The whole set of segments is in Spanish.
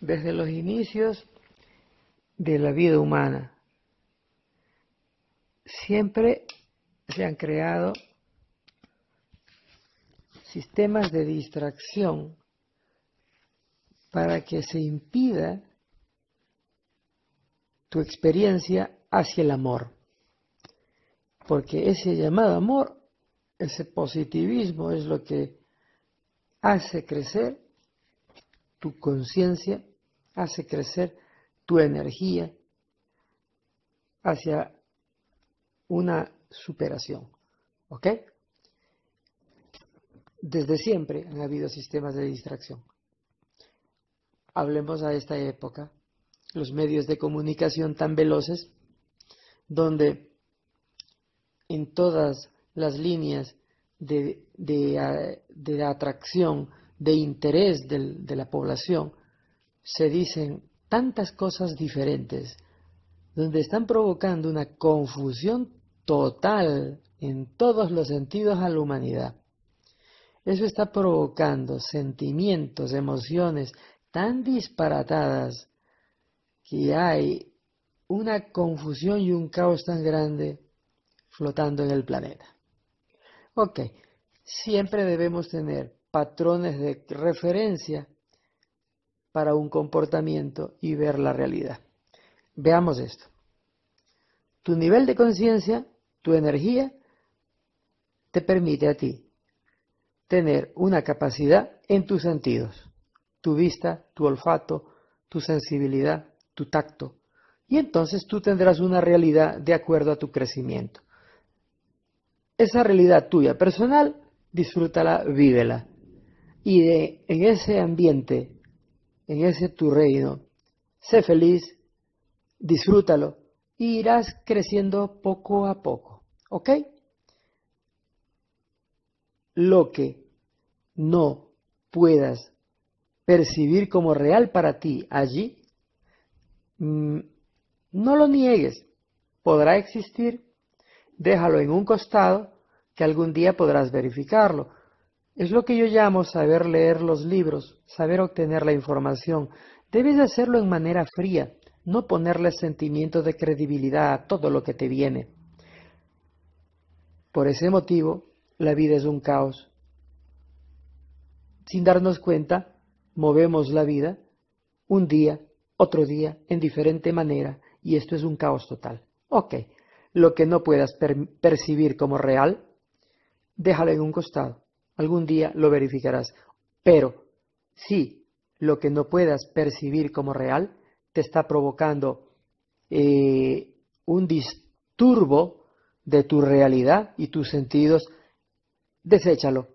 desde los inicios de la vida humana. Siempre se han creado sistemas de distracción para que se impida tu experiencia hacia el amor. Porque ese llamado amor, ese positivismo es lo que hace crecer tu conciencia, hace crecer tu energía hacia una superación. ¿Ok? Desde siempre han habido sistemas de distracción. Hablemos a esta época, los medios de comunicación tan veloces, donde en todas las líneas de, de, de atracción de interés de la población se dicen tantas cosas diferentes, donde están provocando una confusión total en todos los sentidos a la humanidad. Eso está provocando sentimientos, emociones tan disparatadas que hay una confusión y un caos tan grande flotando en el planeta. Ok, siempre debemos tener patrones de referencia para un comportamiento y ver la realidad. Veamos esto. Tu nivel de conciencia, tu energía, te permite a ti tener una capacidad en tus sentidos, tu vista, tu olfato, tu sensibilidad, tu tacto. Y entonces tú tendrás una realidad de acuerdo a tu crecimiento. Esa realidad tuya personal, disfrútala, vívela y de, en ese ambiente, en ese tu reino, sé feliz, disfrútalo y irás creciendo poco a poco, ¿ok? Lo que no puedas percibir como real para ti allí, mm, no lo niegues, podrá existir, déjalo en un costado que algún día podrás verificarlo. Es lo que yo llamo saber leer los libros, saber obtener la información. Debes hacerlo en manera fría, no ponerle sentimiento de credibilidad a todo lo que te viene. Por ese motivo, la vida es un caos. Sin darnos cuenta, movemos la vida un día, otro día, en diferente manera, y esto es un caos total. Ok, lo que no puedas percibir como real, déjalo en un costado algún día lo verificarás. Pero si lo que no puedas percibir como real te está provocando eh, un disturbo de tu realidad y tus sentidos, deséchalo,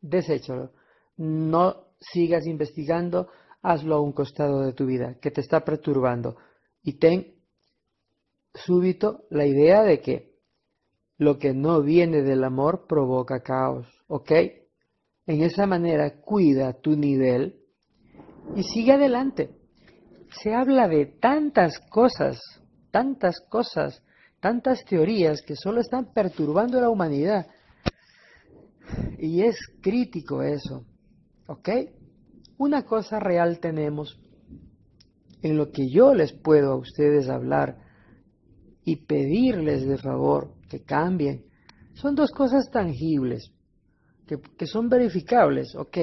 deséchalo. No sigas investigando, hazlo a un costado de tu vida, que te está perturbando. Y ten súbito la idea de que lo que no viene del amor provoca caos. ¿Ok? En esa manera cuida tu nivel y sigue adelante. Se habla de tantas cosas, tantas cosas, tantas teorías que solo están perturbando la humanidad. Y es crítico eso. ¿Ok? Una cosa real tenemos en lo que yo les puedo a ustedes hablar y pedirles de favor que cambien. Son dos cosas tangibles que, son verificables, ok,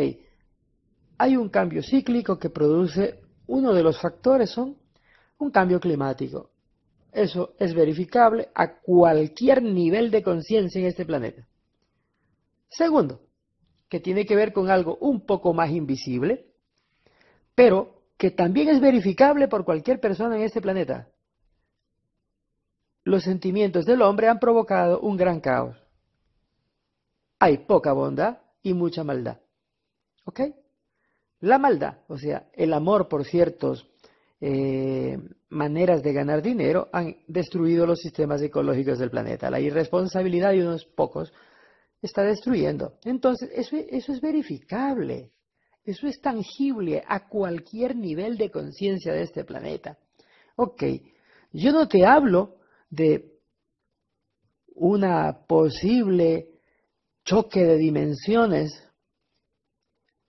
hay un cambio cíclico que produce, uno de los factores son un cambio climático. Eso es verificable a cualquier nivel de conciencia en este planeta. Segundo, que tiene que ver con algo un poco más invisible, pero que también es verificable por cualquier persona en este planeta. Los sentimientos del hombre han provocado un gran caos hay poca bondad y mucha maldad. ¿Ok? La maldad, o sea, el amor por ciertas eh, maneras de ganar dinero han destruido los sistemas ecológicos del planeta. La irresponsabilidad de unos pocos está destruyendo. Entonces, eso, eso es verificable. Eso es tangible a cualquier nivel de conciencia de este planeta. Ok, yo no te hablo de una posible choque de dimensiones,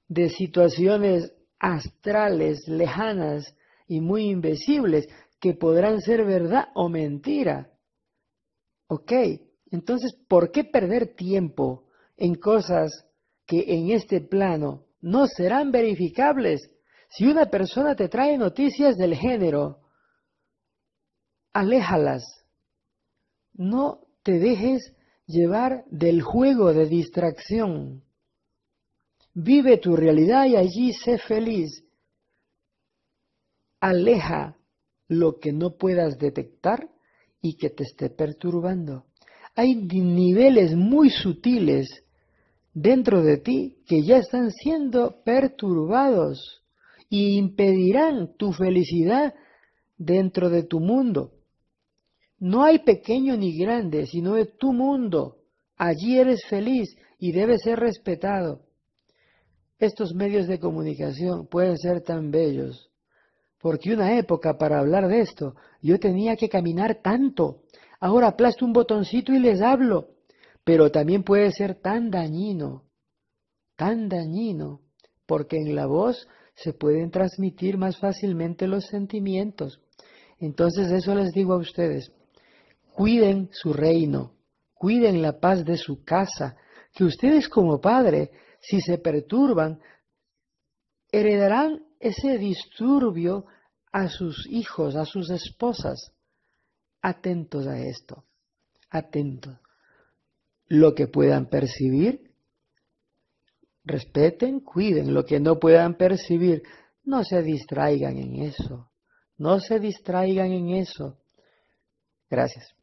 de situaciones astrales, lejanas y muy invisibles, que podrán ser verdad o mentira. Ok, entonces, ¿por qué perder tiempo en cosas que en este plano no serán verificables? Si una persona te trae noticias del género, aléjalas. No te dejes llevar del juego de distracción. Vive tu realidad y allí sé feliz. Aleja lo que no puedas detectar y que te esté perturbando. Hay niveles muy sutiles dentro de ti que ya están siendo perturbados y impedirán tu felicidad dentro de tu mundo. No hay pequeño ni grande, sino de tu mundo. Allí eres feliz y debes ser respetado. Estos medios de comunicación pueden ser tan bellos, porque una época para hablar de esto yo tenía que caminar tanto. Ahora aplasto un botoncito y les hablo, pero también puede ser tan dañino, tan dañino, porque en la voz se pueden transmitir más fácilmente los sentimientos. Entonces eso les digo a ustedes, cuiden su reino, cuiden la paz de su casa, que ustedes como padre, si se perturban, heredarán ese disturbio a sus hijos, a sus esposas. Atentos a esto, atentos. Lo que puedan percibir, respeten, cuiden. Lo que no puedan percibir, no se distraigan en eso. No se distraigan en eso. Gracias.